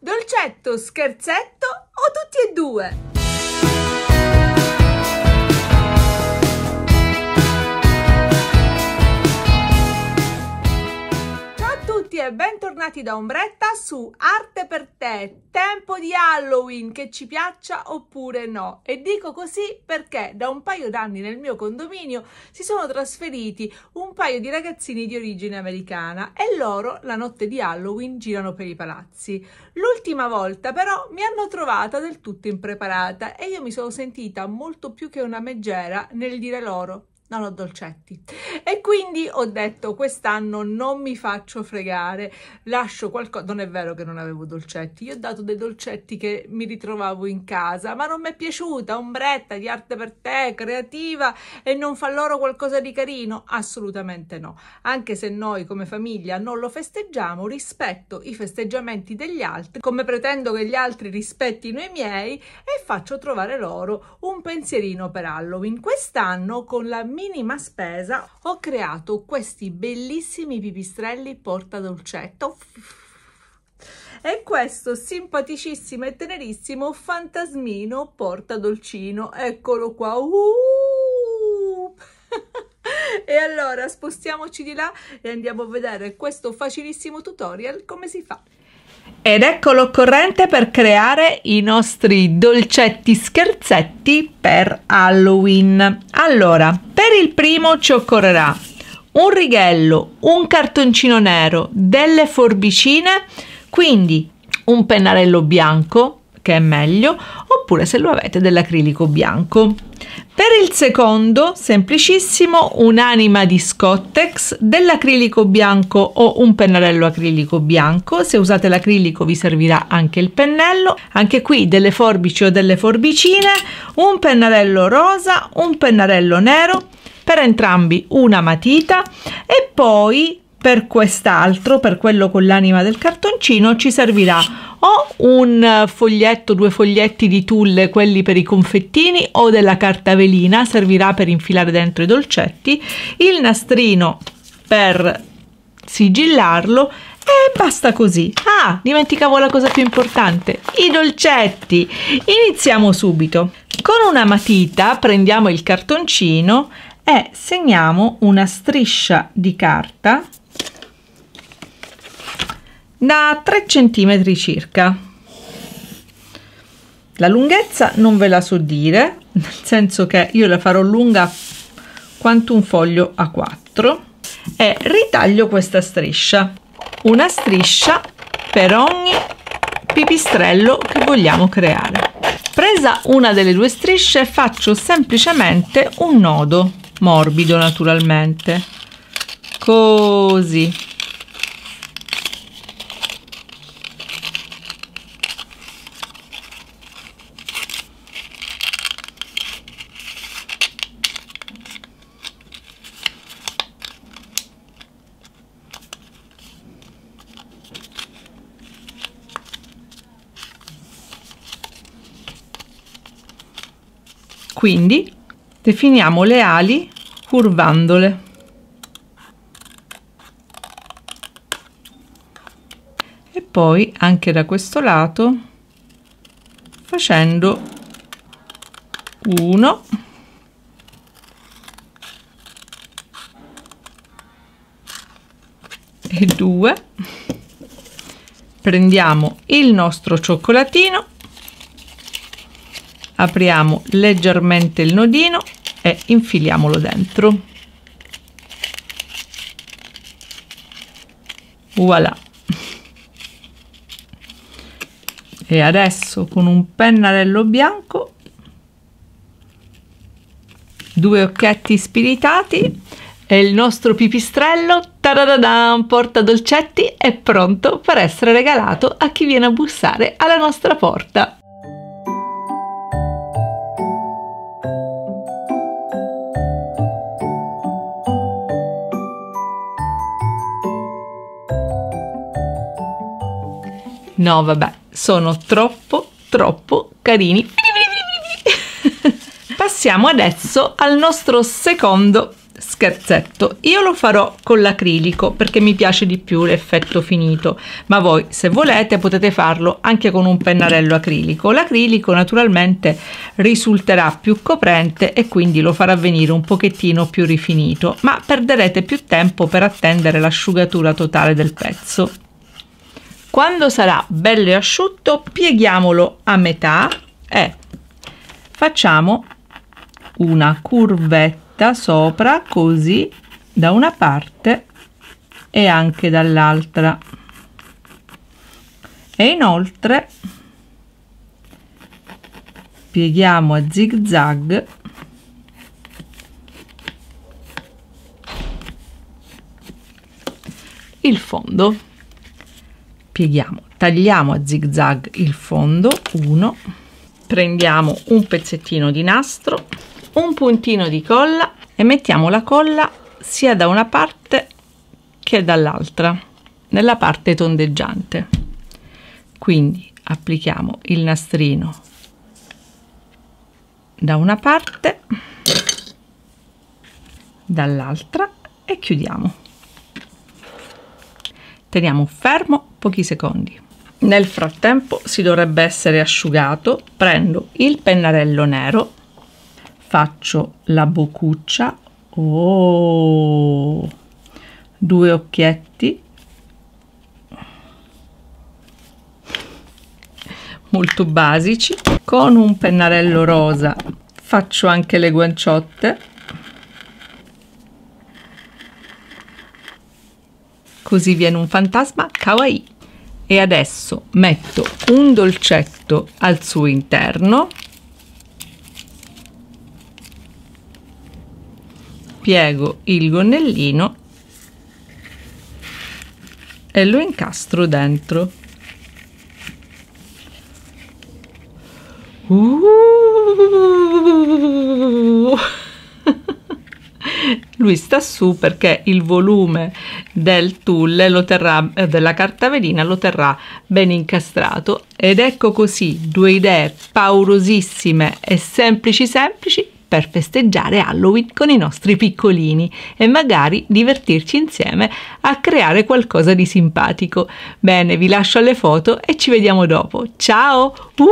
Dolcetto, scherzetto o tutti e due? e bentornati da Ombretta su Arte per te, tempo di Halloween che ci piaccia oppure no. E dico così perché da un paio d'anni nel mio condominio si sono trasferiti un paio di ragazzini di origine americana e loro la notte di Halloween girano per i palazzi. L'ultima volta però mi hanno trovata del tutto impreparata e io mi sono sentita molto più che una megera nel dire loro non ho dolcetti e quindi ho detto quest'anno non mi faccio fregare lascio qualcosa non è vero che non avevo dolcetti io ho dato dei dolcetti che mi ritrovavo in casa ma non mi è piaciuta ombretta di arte per te creativa e non fa loro qualcosa di carino assolutamente no anche se noi come famiglia non lo festeggiamo rispetto i festeggiamenti degli altri come pretendo che gli altri rispettino i miei e faccio trovare loro un pensierino per Halloween quest'anno con la minima spesa ho ho creato questi bellissimi pipistrelli porta dolcetto e questo simpaticissimo e tenerissimo fantasmino porta dolcino eccolo qua uh! e allora spostiamoci di là e andiamo a vedere questo facilissimo tutorial come si fa ed ecco l'occorrente per creare i nostri dolcetti scherzetti per Halloween. Allora, per il primo ci occorrerà un righello, un cartoncino nero, delle forbicine, quindi un pennarello bianco, che è meglio, oppure se lo avete dell'acrilico bianco. Per il secondo, semplicissimo, un'anima di Scottex dell'acrilico bianco o un pennarello acrilico bianco. Se usate l'acrilico vi servirà anche il pennello. Anche qui delle forbici o delle forbicine, un pennarello rosa, un pennarello nero, per entrambi una matita e poi per quest'altro, per quello con l'anima del cartoncino, ci servirà o un foglietto, due foglietti di tulle, quelli per i confettini, o della carta velina, servirà per infilare dentro i dolcetti, il nastrino per sigillarlo e basta così. Ah, dimenticavo la cosa più importante, i dolcetti. Iniziamo subito. Con una matita prendiamo il cartoncino e segniamo una striscia di carta da 3 cm circa. La lunghezza non ve la so dire, nel senso che io la farò lunga quanto un foglio a 4 e ritaglio questa striscia. Una striscia per ogni pipistrello che vogliamo creare. Presa una delle due strisce faccio semplicemente un nodo, morbido naturalmente, così Quindi definiamo le ali curvandole. E poi anche da questo lato facendo 1 e 2 prendiamo il nostro cioccolatino apriamo leggermente il nodino e infiliamolo dentro voilà e adesso con un pennarello bianco due occhietti spiritati e il nostro pipistrello taradadam, porta dolcetti è pronto per essere regalato a chi viene a bussare alla nostra porta No, vabbè, sono troppo, troppo carini. Passiamo adesso al nostro secondo scherzetto. Io lo farò con l'acrilico perché mi piace di più l'effetto finito, ma voi se volete potete farlo anche con un pennarello acrilico. L'acrilico naturalmente risulterà più coprente e quindi lo farà venire un pochettino più rifinito, ma perderete più tempo per attendere l'asciugatura totale del pezzo. Quando sarà bello e asciutto pieghiamolo a metà e facciamo una curvetta sopra così da una parte e anche dall'altra e inoltre pieghiamo a zig zag il fondo pieghiamo tagliamo a zig zag il fondo 1 prendiamo un pezzettino di nastro un puntino di colla e mettiamo la colla sia da una parte che dall'altra nella parte tondeggiante quindi applichiamo il nastrino da una parte dall'altra e chiudiamo teniamo fermo pochi secondi. Nel frattempo si dovrebbe essere asciugato, prendo il pennarello nero, faccio la boccuccia, oh, due occhietti, molto basici, con un pennarello rosa faccio anche le guanciotte, così viene un fantasma kawaii. E adesso metto un dolcetto al suo interno, piego il gonnellino e lo incastro dentro. Uh! Lui sta su perché il volume del tulle lo terrà, eh, della carta velina lo terrà ben incastrato ed ecco così due idee paurosissime e semplici semplici per festeggiare Halloween con i nostri piccolini e magari divertirci insieme a creare qualcosa di simpatico. Bene, vi lascio alle foto e ci vediamo dopo. Ciao! Uh!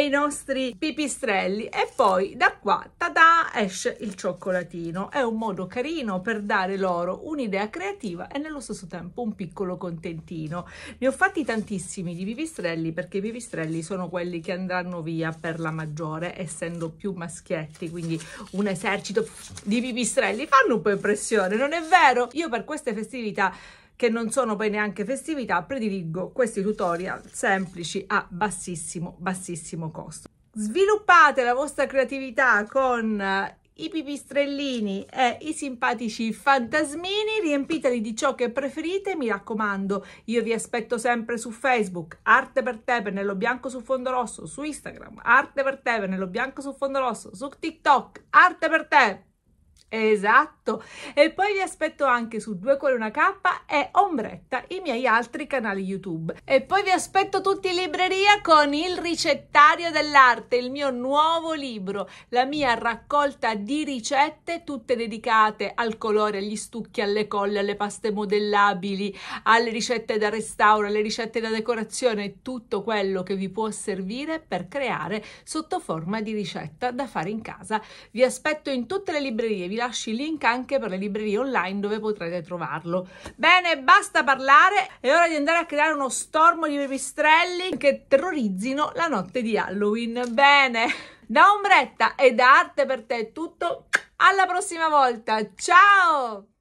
dei nostri pipistrelli e poi da qua tada, esce il cioccolatino. È un modo carino per dare loro un'idea creativa e nello stesso tempo un piccolo contentino. Ne ho fatti tantissimi di pipistrelli perché i pipistrelli sono quelli che andranno via per la maggiore essendo più maschietti, quindi un esercito di pipistrelli fanno un po' impressione, non è vero? Io per queste festività che non sono poi neanche festività, prediligo questi tutorial semplici a bassissimo, bassissimo costo. Sviluppate la vostra creatività con eh, i pipistrellini e i simpatici fantasmini, riempiteli di ciò che preferite, mi raccomando, io vi aspetto sempre su Facebook, Arte per te pennello bianco su fondo rosso, su Instagram, Arte per te pennello bianco su fondo rosso, su TikTok, Arte per te Esatto, e poi vi aspetto anche su Due Cuore una K e Ombretta, i miei altri canali YouTube. E poi vi aspetto tutti in libreria con Il ricettario dell'arte, il mio nuovo libro, la mia raccolta di ricette tutte dedicate al colore, agli stucchi, alle colle, alle paste modellabili, alle ricette da restauro, alle ricette da decorazione, tutto quello che vi può servire per creare sotto forma di ricetta da fare in casa. Vi aspetto in tutte le librerie, vi lascio il link anche per le librerie online dove potrete trovarlo. Bene, basta parlare, è ora di andare a creare uno stormo di pipistrelli che terrorizzino la notte di Halloween. Bene, da Ombretta e da Arte per te è tutto, alla prossima volta, ciao!